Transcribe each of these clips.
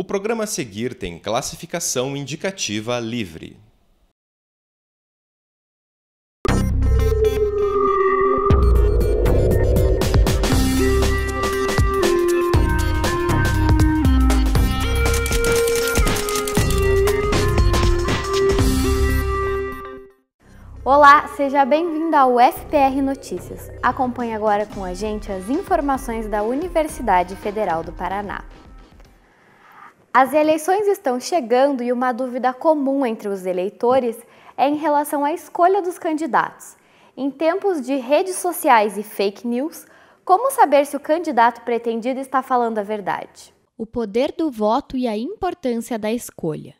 O programa a seguir tem classificação indicativa livre. Olá, seja bem-vindo ao FPR Notícias. Acompanhe agora com a gente as informações da Universidade Federal do Paraná. As eleições estão chegando e uma dúvida comum entre os eleitores é em relação à escolha dos candidatos. Em tempos de redes sociais e fake news, como saber se o candidato pretendido está falando a verdade? O poder do voto e a importância da escolha.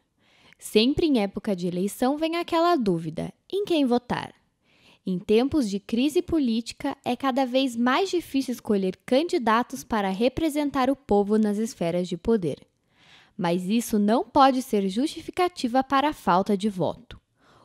Sempre em época de eleição vem aquela dúvida: em quem votar? Em tempos de crise política, é cada vez mais difícil escolher candidatos para representar o povo nas esferas de poder mas isso não pode ser justificativa para a falta de voto.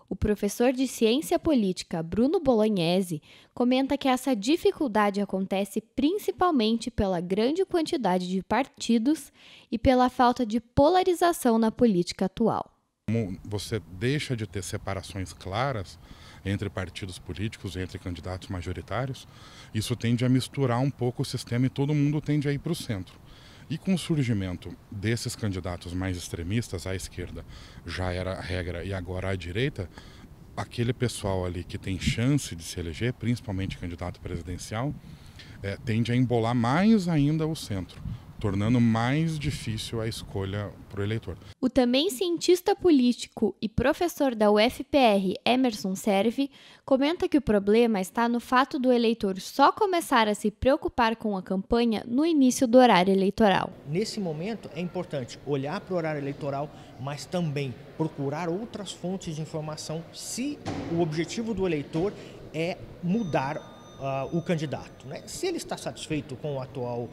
O professor de ciência política Bruno Bolognese comenta que essa dificuldade acontece principalmente pela grande quantidade de partidos e pela falta de polarização na política atual. Como você deixa de ter separações claras entre partidos políticos, entre candidatos majoritários, isso tende a misturar um pouco o sistema e todo mundo tende a ir para o centro. E com o surgimento desses candidatos mais extremistas, à esquerda já era regra e agora à direita, aquele pessoal ali que tem chance de se eleger, principalmente candidato presidencial, é, tende a embolar mais ainda o centro tornando mais difícil a escolha para o eleitor. O também cientista político e professor da UFPR, Emerson Serve, comenta que o problema está no fato do eleitor só começar a se preocupar com a campanha no início do horário eleitoral. Nesse momento é importante olhar para o horário eleitoral, mas também procurar outras fontes de informação se o objetivo do eleitor é mudar Uh, o candidato. Né? Se ele está satisfeito com o atual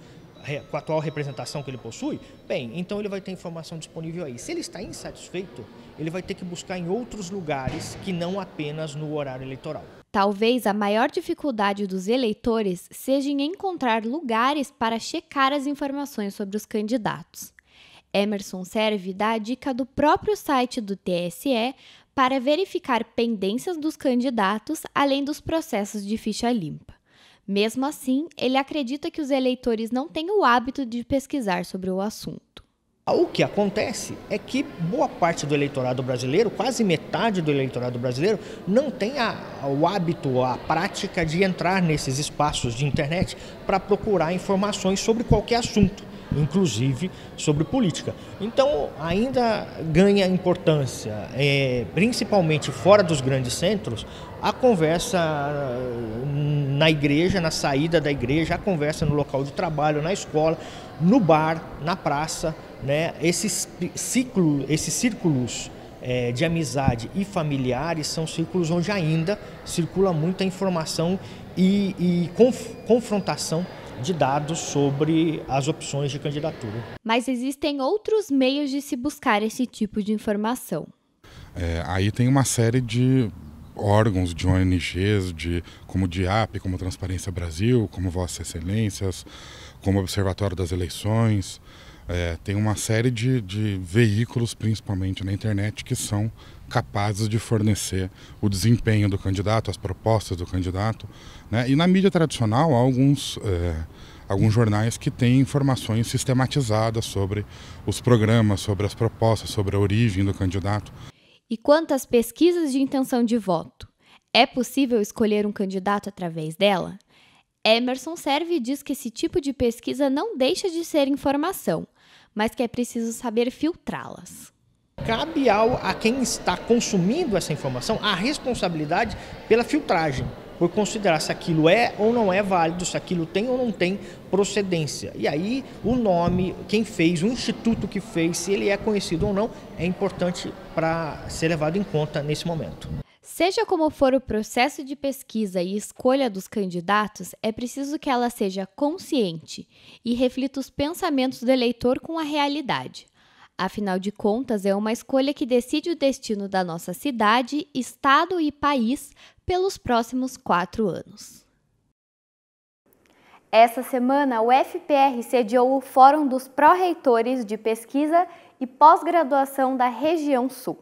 com a atual representação que ele possui, bem, então ele vai ter informação disponível aí. Se ele está insatisfeito, ele vai ter que buscar em outros lugares que não apenas no horário eleitoral. Talvez a maior dificuldade dos eleitores seja em encontrar lugares para checar as informações sobre os candidatos. Emerson serve da dica do próprio site do TSE para verificar pendências dos candidatos, além dos processos de ficha limpa. Mesmo assim, ele acredita que os eleitores não têm o hábito de pesquisar sobre o assunto. O que acontece é que boa parte do eleitorado brasileiro, quase metade do eleitorado brasileiro, não tem a, o hábito, a prática de entrar nesses espaços de internet para procurar informações sobre qualquer assunto inclusive sobre política. Então, ainda ganha importância, é, principalmente fora dos grandes centros, a conversa hum, na igreja, na saída da igreja, a conversa no local de trabalho, na escola, no bar, na praça, né? Esses ciclo, esses círculos é, de amizade e familiares são círculos onde ainda circula muita informação e, e conf, confrontação de dados sobre as opções de candidatura. Mas existem outros meios de se buscar esse tipo de informação. É, aí tem uma série de órgãos, de ONGs, de, como o DIAP, como Transparência Brasil, como Vossas Excelências, como Observatório das Eleições. É, tem uma série de, de veículos, principalmente na internet, que são capazes de fornecer o desempenho do candidato, as propostas do candidato, né? E na mídia tradicional há alguns, é, alguns jornais que têm informações sistematizadas sobre os programas, sobre as propostas, sobre a origem do candidato. E quanto às pesquisas de intenção de voto, é possível escolher um candidato através dela? Emerson serve e diz que esse tipo de pesquisa não deixa de ser informação, mas que é preciso saber filtrá-las. Cabe ao, a quem está consumindo essa informação a responsabilidade pela filtragem por considerar se aquilo é ou não é válido, se aquilo tem ou não tem procedência. E aí o nome, quem fez, o instituto que fez, se ele é conhecido ou não, é importante para ser levado em conta nesse momento. Seja como for o processo de pesquisa e escolha dos candidatos, é preciso que ela seja consciente e reflita os pensamentos do eleitor com a realidade. Afinal de contas, é uma escolha que decide o destino da nossa cidade, estado e país pelos próximos quatro anos. Essa semana, o FPR sediou o Fórum dos Pró-Reitores de Pesquisa e Pós-Graduação da Região Sul.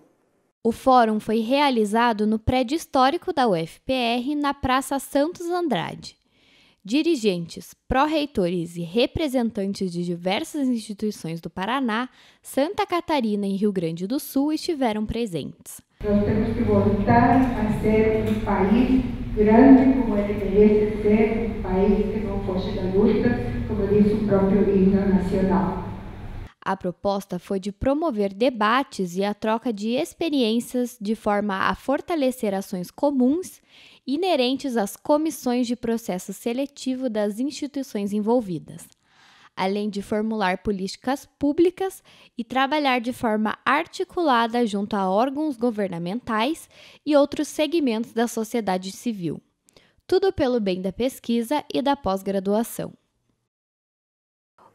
O fórum foi realizado no prédio histórico da UFPR, na Praça Santos Andrade. Dirigentes, pró-reitores e representantes de diversas instituições do Paraná, Santa Catarina e Rio Grande do Sul estiveram presentes. Nós temos que voltar a ser um país grande como ele é merece é ser, um país que não fosse da luta, como diz o próprio hino nacional. A proposta foi de promover debates e a troca de experiências de forma a fortalecer ações comuns inerentes às comissões de processo seletivo das instituições envolvidas, além de formular políticas públicas e trabalhar de forma articulada junto a órgãos governamentais e outros segmentos da sociedade civil. Tudo pelo bem da pesquisa e da pós-graduação.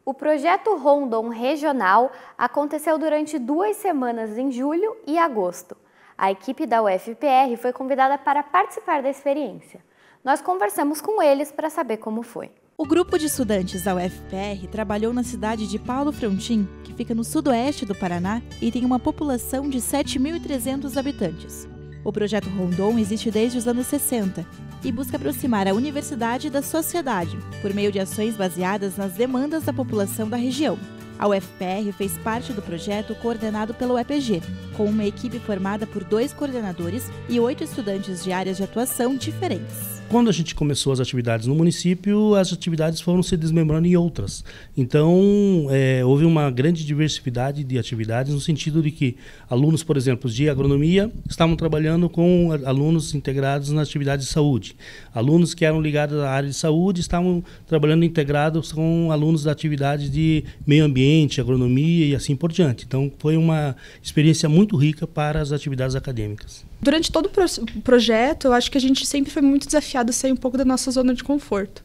O projeto Rondon Regional aconteceu durante duas semanas em julho e agosto. A equipe da UFPR foi convidada para participar da experiência. Nós conversamos com eles para saber como foi. O grupo de estudantes da UFPR trabalhou na cidade de Paulo Frontin, que fica no sudoeste do Paraná e tem uma população de 7.300 habitantes. O projeto Rondon existe desde os anos 60 e busca aproximar a universidade da sociedade por meio de ações baseadas nas demandas da população da região. A UFPR fez parte do projeto coordenado pelo EPG, com uma equipe formada por dois coordenadores e oito estudantes de áreas de atuação diferentes quando a gente começou as atividades no município, as atividades foram se desmembrando em outras. Então, é, houve uma grande diversidade de atividades, no sentido de que alunos, por exemplo, de agronomia, estavam trabalhando com alunos integrados na atividade de saúde. Alunos que eram ligados à área de saúde estavam trabalhando integrados com alunos da atividade de meio ambiente, agronomia e assim por diante. Então, foi uma experiência muito rica para as atividades acadêmicas. Durante todo o pro projeto, eu acho que a gente sempre foi muito desafiado a sair um pouco da nossa zona de conforto.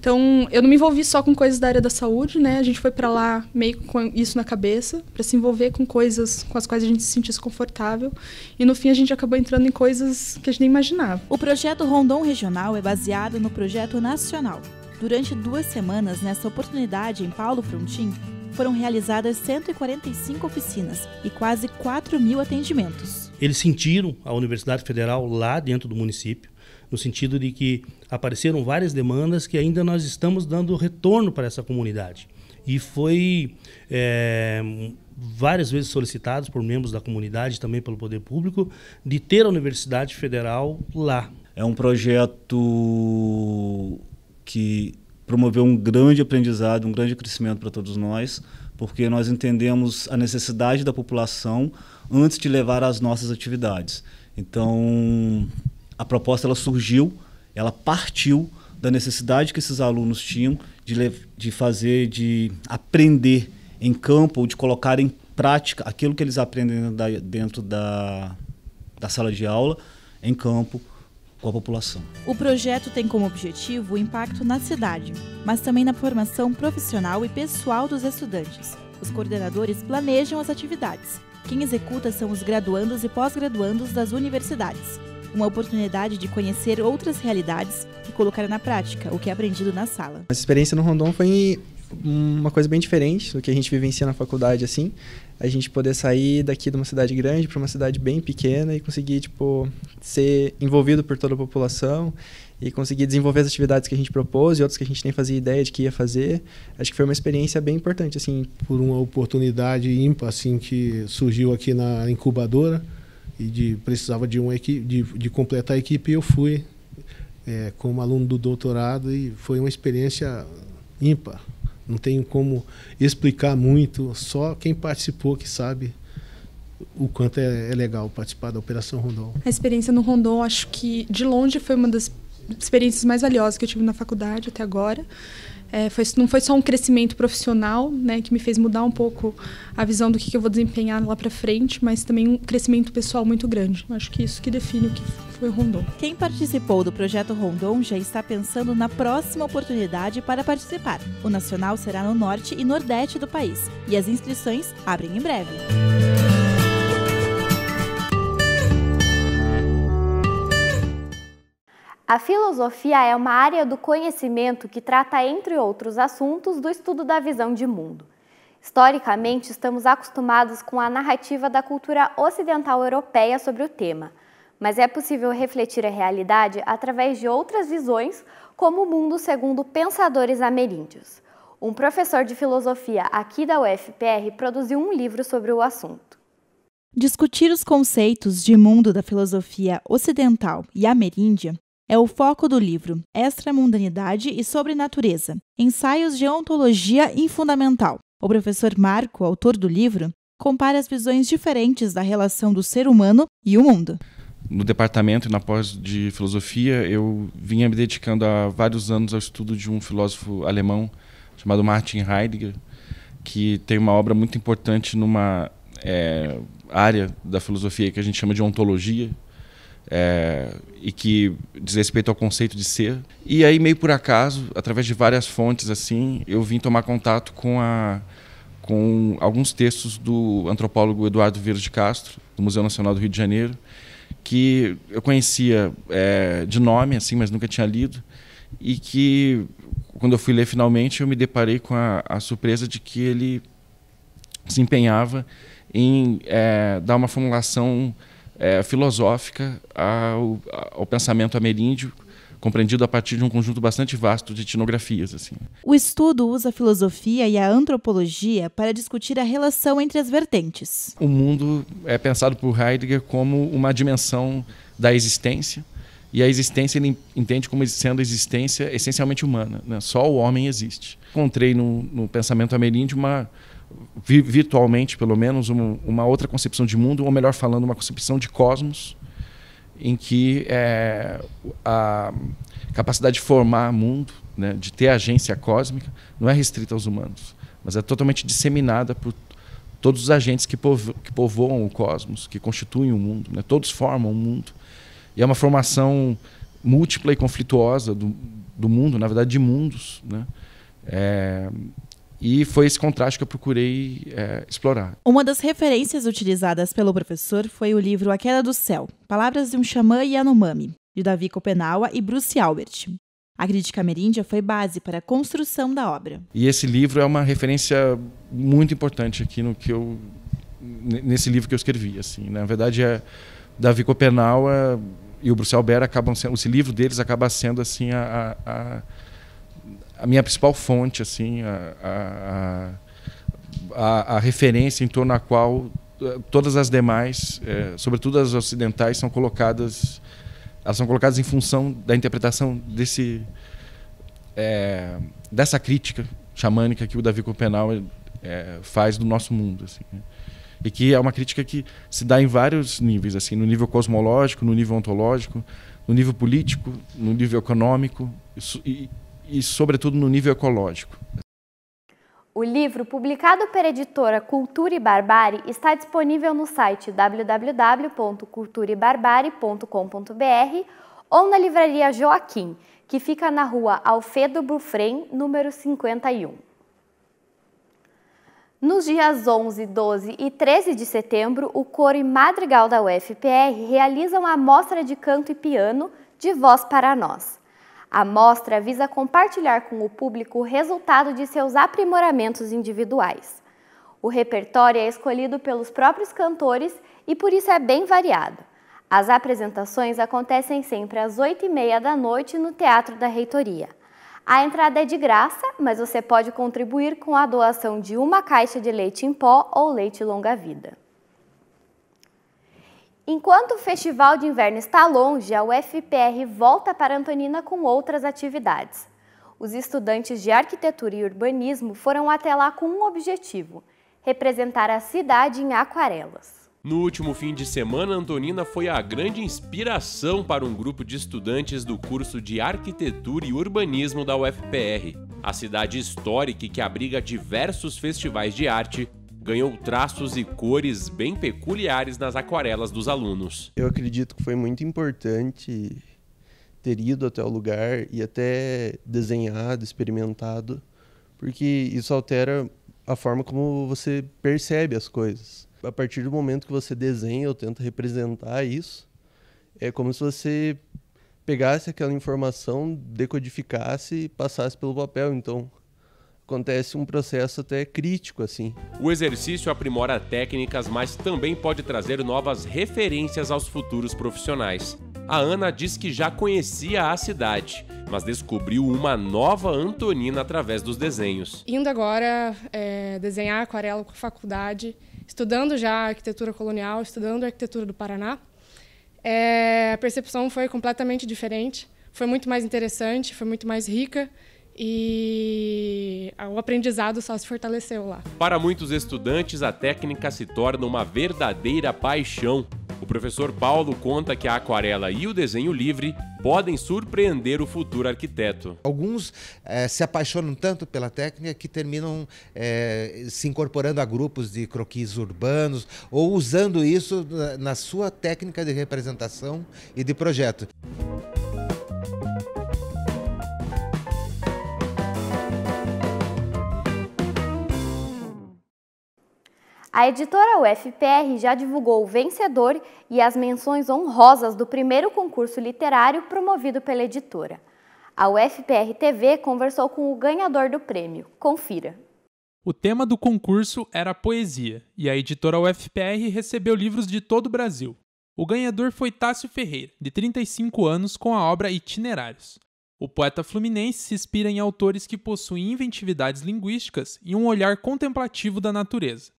Então, eu não me envolvi só com coisas da área da saúde, né? A gente foi para lá meio com isso na cabeça, para se envolver com coisas com as quais a gente se sentisse confortável. E no fim, a gente acabou entrando em coisas que a gente nem imaginava. O projeto Rondon Regional é baseado no projeto nacional. Durante duas semanas, nessa oportunidade em Paulo Frontin, foram realizadas 145 oficinas e quase 4 mil atendimentos. Eles sentiram a Universidade Federal lá dentro do município, no sentido de que apareceram várias demandas que ainda nós estamos dando retorno para essa comunidade. E foi é, várias vezes solicitados por membros da comunidade, também pelo poder público, de ter a Universidade Federal lá. É um projeto que promoveu um grande aprendizado, um grande crescimento para todos nós, porque nós entendemos a necessidade da população antes de levar às nossas atividades. Então, a proposta ela surgiu, ela partiu da necessidade que esses alunos tinham de, de fazer, de aprender em campo ou de colocar em prática aquilo que eles aprendem da, dentro da, da sala de aula, em campo, com a população. O projeto tem como objetivo o impacto na cidade, mas também na formação profissional e pessoal dos estudantes. Os coordenadores planejam as atividades, quem executa são os graduandos e pós-graduandos das universidades. Uma oportunidade de conhecer outras realidades e colocar na prática o que é aprendido na sala. A experiência no Rondon foi uma coisa bem diferente do que a gente vivencia na faculdade, assim. A gente poder sair daqui de uma cidade grande para uma cidade bem pequena e conseguir, tipo, ser envolvido por toda a população e conseguir desenvolver as atividades que a gente propôs e outras que a gente nem fazia ideia de que ia fazer. Acho que foi uma experiência bem importante, assim. Por uma oportunidade ímpar, assim, que surgiu aqui na incubadora e de, precisava de uma equipe, de, de completar a equipe, eu fui é, como aluno do doutorado e foi uma experiência ímpar. Não tenho como explicar muito, só quem participou que sabe o quanto é, é legal participar da Operação Rondon. A experiência no Rondon, acho que de longe foi uma das experiências mais valiosas que eu tive na faculdade até agora. É, foi, não foi só um crescimento profissional, né, que me fez mudar um pouco a visão do que, que eu vou desempenhar lá para frente, mas também um crescimento pessoal muito grande. Acho que isso que define o que foi Rondon. Quem participou do projeto Rondon já está pensando na próxima oportunidade para participar. O nacional será no norte e nordeste do país e as inscrições abrem em breve. A filosofia é uma área do conhecimento que trata, entre outros assuntos, do estudo da visão de mundo. Historicamente, estamos acostumados com a narrativa da cultura ocidental europeia sobre o tema, mas é possível refletir a realidade através de outras visões, como o mundo segundo pensadores ameríndios. Um professor de filosofia aqui da UFPR produziu um livro sobre o assunto. Discutir os conceitos de mundo da filosofia ocidental e ameríndia é o foco do livro Extramundanidade e sobrenatureza. Ensaios de Ontologia Infundamental. O professor Marco, autor do livro, compara as visões diferentes da relação do ser humano e o mundo. No departamento e na pós de filosofia, eu vinha me dedicando há vários anos ao estudo de um filósofo alemão chamado Martin Heidegger, que tem uma obra muito importante numa é, área da filosofia que a gente chama de ontologia, é, e que diz respeito ao conceito de ser. E aí, meio por acaso, através de várias fontes, assim, eu vim tomar contato com, a, com alguns textos do antropólogo Eduardo Vieira de Castro, do Museu Nacional do Rio de Janeiro, que eu conhecia é, de nome, assim, mas nunca tinha lido, e que, quando eu fui ler finalmente, eu me deparei com a, a surpresa de que ele se empenhava em é, dar uma formulação é, filosófica ao, ao pensamento ameríndio, compreendido a partir de um conjunto bastante vasto de etnografias. Assim. O estudo usa a filosofia e a antropologia para discutir a relação entre as vertentes. O mundo é pensado por Heidegger como uma dimensão da existência, e a existência ele entende como sendo a existência essencialmente humana. Né? Só o homem existe. Encontrei no, no pensamento ameríndio uma virtualmente pelo menos, uma outra concepção de mundo, ou melhor falando, uma concepção de cosmos, em que é, a capacidade de formar mundo, né, de ter agência cósmica, não é restrita aos humanos, mas é totalmente disseminada por todos os agentes que, povo, que povoam o cosmos, que constituem o mundo, né, todos formam o mundo. E é uma formação múltipla e conflituosa do, do mundo, na verdade, de mundos. Né? É, e foi esse contraste que eu procurei é, explorar. Uma das referências utilizadas pelo professor foi o livro A Queda do Céu Palavras de um Xamã e Yanomami, de Davi Kopenawa e Bruce Albert. A crítica ameríndia foi base para a construção da obra. E esse livro é uma referência muito importante aqui no que eu nesse livro que eu escrevi, assim, né? na verdade é Davi Kopenawa e o Bruce Albert acabam sendo, esse livro deles acaba sendo assim a, a a minha principal fonte, assim, a, a, a, a referência em torno a qual eh, todas as demais, é, sobretudo as ocidentais, são colocadas, elas são colocadas em função da interpretação desse é, dessa crítica xamânica que o Davi Copenau é, faz do nosso mundo, assim, né? e que é uma crítica que se dá em vários níveis, assim, no nível cosmológico, no nível ontológico, no nível político, no nível econômico, isso, e, e, sobretudo, no nível ecológico. O livro, publicado pela editora Cultura e Barbárie, está disponível no site www.culturaebarbárie.com.br ou na livraria Joaquim, que fica na rua Alfredo Bufrem, número 51. Nos dias 11, 12 e 13 de setembro, o coro e madrigal da UFPR realizam a mostra de canto e piano de Voz para Nós. A mostra visa compartilhar com o público o resultado de seus aprimoramentos individuais. O repertório é escolhido pelos próprios cantores e por isso é bem variado. As apresentações acontecem sempre às 8h30 da noite no Teatro da Reitoria. A entrada é de graça, mas você pode contribuir com a doação de uma caixa de leite em pó ou leite longa-vida. Enquanto o Festival de Inverno está longe, a UFPR volta para Antonina com outras atividades. Os estudantes de arquitetura e urbanismo foram até lá com um objetivo: representar a cidade em aquarelas. No último fim de semana, Antonina foi a grande inspiração para um grupo de estudantes do curso de Arquitetura e Urbanismo da UFPR. A cidade histórica que abriga diversos festivais de arte ganhou traços e cores bem peculiares nas aquarelas dos alunos. Eu acredito que foi muito importante ter ido até o lugar e até desenhado, experimentado, porque isso altera a forma como você percebe as coisas. A partir do momento que você desenha ou tenta representar isso, é como se você pegasse aquela informação, decodificasse e passasse pelo papel. Então, acontece um processo até crítico assim. O exercício aprimora técnicas, mas também pode trazer novas referências aos futuros profissionais. A Ana diz que já conhecia a cidade, mas descobriu uma nova Antonina através dos desenhos. Indo agora é, desenhar aquarela com a faculdade, estudando já arquitetura colonial, estudando arquitetura do Paraná, é, a percepção foi completamente diferente, foi muito mais interessante, foi muito mais rica e o aprendizado só se fortaleceu lá. Para muitos estudantes, a técnica se torna uma verdadeira paixão. O professor Paulo conta que a aquarela e o desenho livre podem surpreender o futuro arquiteto. Alguns é, se apaixonam tanto pela técnica que terminam é, se incorporando a grupos de croquis urbanos ou usando isso na sua técnica de representação e de projeto. A editora UFPR já divulgou o vencedor e as menções honrosas do primeiro concurso literário promovido pela editora. A UFPR TV conversou com o ganhador do prêmio. Confira. O tema do concurso era poesia, e a editora UFPR recebeu livros de todo o Brasil. O ganhador foi Tássio Ferreira, de 35 anos, com a obra Itinerários. O poeta fluminense se inspira em autores que possuem inventividades linguísticas e um olhar contemplativo da natureza.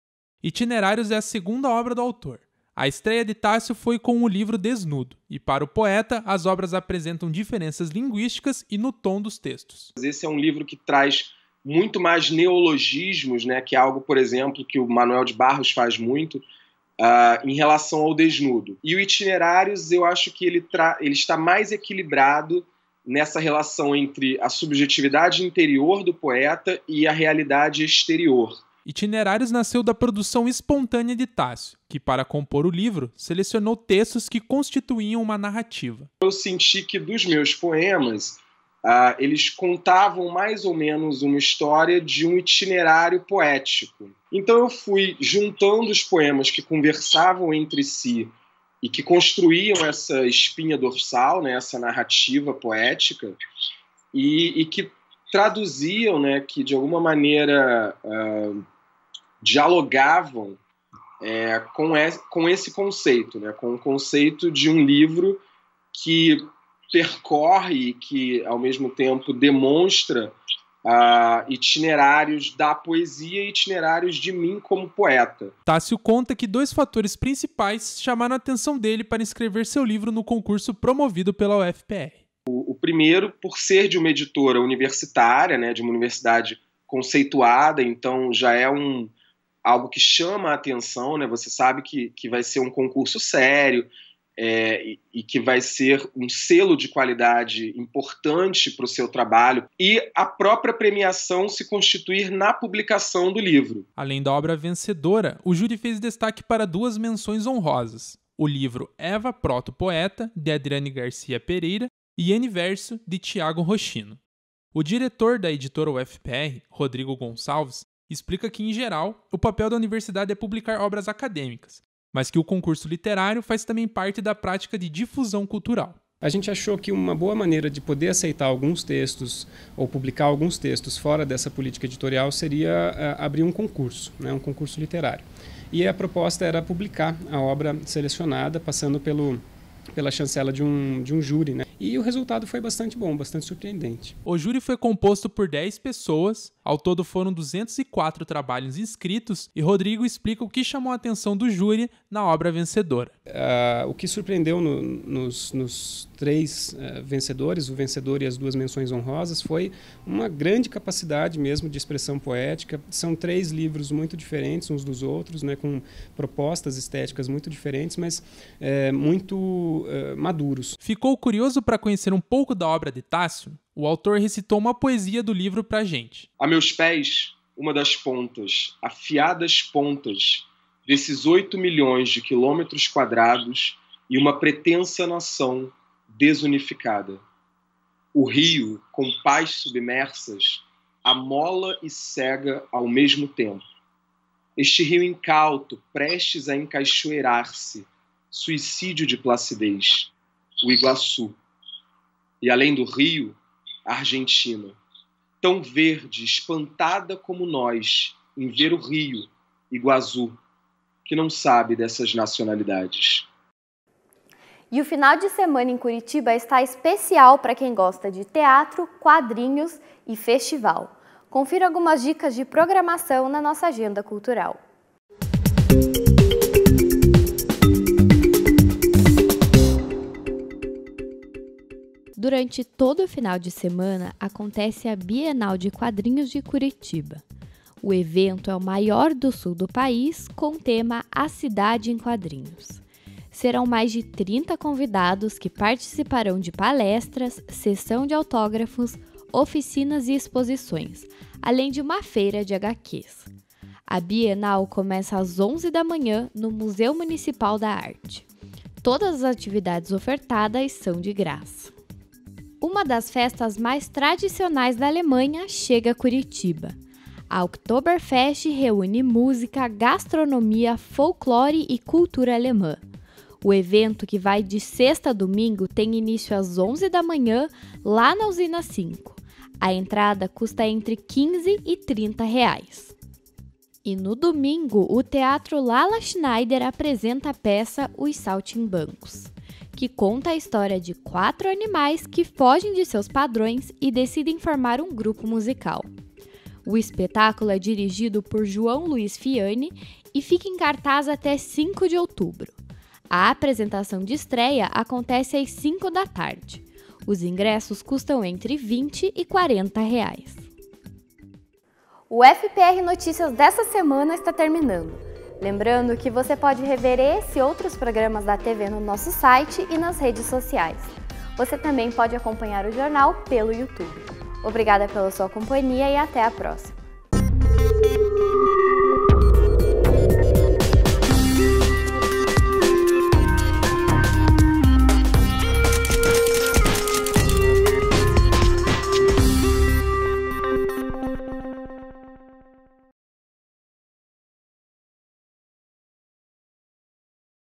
Itinerários é a segunda obra do autor. A estreia de Tássio foi com o livro Desnudo, e para o poeta, as obras apresentam diferenças linguísticas e no tom dos textos. Esse é um livro que traz muito mais neologismos, né, que é algo, por exemplo, que o Manuel de Barros faz muito uh, em relação ao desnudo. E o Itinerários, eu acho que ele, ele está mais equilibrado nessa relação entre a subjetividade interior do poeta e a realidade exterior Itinerários nasceu da produção espontânea de Tássio, que, para compor o livro, selecionou textos que constituíam uma narrativa. Eu senti que dos meus poemas, uh, eles contavam mais ou menos uma história de um itinerário poético. Então eu fui juntando os poemas que conversavam entre si e que construíam essa espinha dorsal, né, essa narrativa poética, e, e que traduziam, né, que de alguma maneira uh, dialogavam é, com, esse, é, com, esse, conceito, né, com o conceito de um livro que percorre e que, ao mesmo tempo, demonstra uh, itinerários da poesia e itinerários de mim como poeta. Tássio conta que dois fatores principais chamaram a atenção dele para escrever seu livro no concurso promovido pela UFPR primeiro, por ser de uma editora universitária, né, de uma universidade conceituada, então já é um algo que chama a atenção, né? Você sabe que, que vai ser um concurso sério é, e, e que vai ser um selo de qualidade importante para o seu trabalho e a própria premiação se constituir na publicação do livro. Além da obra vencedora, o júri fez destaque para duas menções honrosas: o livro Eva Proto Poeta, de Adriane Garcia Pereira, e Aniverso de Tiago Rochino. O diretor da editora UFPR, Rodrigo Gonçalves, explica que, em geral, o papel da universidade é publicar obras acadêmicas, mas que o concurso literário faz também parte da prática de difusão cultural. A gente achou que uma boa maneira de poder aceitar alguns textos ou publicar alguns textos fora dessa política editorial seria eh, abrir um concurso, né, um concurso literário. E a proposta era publicar a obra selecionada, passando pelo, pela chancela de um, de um júri. Né? E o resultado foi bastante bom, bastante surpreendente. O júri foi composto por 10 pessoas ao todo foram 204 trabalhos inscritos e Rodrigo explica o que chamou a atenção do júri na obra vencedora. Uh, o que surpreendeu no, nos, nos, três uh, vencedores, o vencedor e as duas menções honrosas, foi uma grande capacidade mesmo de expressão poética. São três livros muito diferentes uns dos outros, né, com propostas estéticas muito diferentes, mas é, muito uh, maduros. Ficou curioso para conhecer um pouco da obra de Tássio? O autor recitou uma poesia do livro pra gente. A meus pés, uma das pontas, afiadas pontas, desses 8 milhões de quilômetros quadrados e uma pretensa nação desunificada. O rio, com paz submersas, amola e cega ao mesmo tempo. Este rio incauto, prestes a encaixoeirar-se, suicídio de placidez, o Iguaçu. E além do rio, Argentina, tão verde, espantada como nós em ver o rio Iguazu, que não sabe dessas nacionalidades. E o final de semana em Curitiba está especial para quem gosta de teatro, quadrinhos e festival. Confira algumas dicas de programação na nossa agenda cultural. Durante todo o final de semana acontece a Bienal de Quadrinhos de Curitiba. O evento é o maior do sul do país com o tema A Cidade em Quadrinhos. Serão mais de 30 convidados que participarão de palestras, sessão de autógrafos, oficinas e exposições, além de uma feira de HQs. A Bienal começa às 11 da manhã no Museu Municipal da Arte. Todas as atividades ofertadas são de graça uma das festas mais tradicionais da Alemanha chega a Curitiba. A Oktoberfest reúne música, gastronomia, folclore e cultura alemã. O evento, que vai de sexta a domingo, tem início às 11 da manhã, lá na Usina 5. A entrada custa entre 15 e 30 reais. E no domingo, o Teatro Lala Schneider apresenta a peça Os Saltimbancos que conta a história de quatro animais que fogem de seus padrões e decidem formar um grupo musical. O espetáculo é dirigido por João Luiz Fiani e fica em cartaz até 5 de outubro. A apresentação de estreia acontece às 5 da tarde. Os ingressos custam entre 20 e 40 reais. O FPR Notícias dessa semana está terminando. Lembrando que você pode rever esse e outros programas da TV no nosso site e nas redes sociais. Você também pode acompanhar o jornal pelo YouTube. Obrigada pela sua companhia e até a próxima!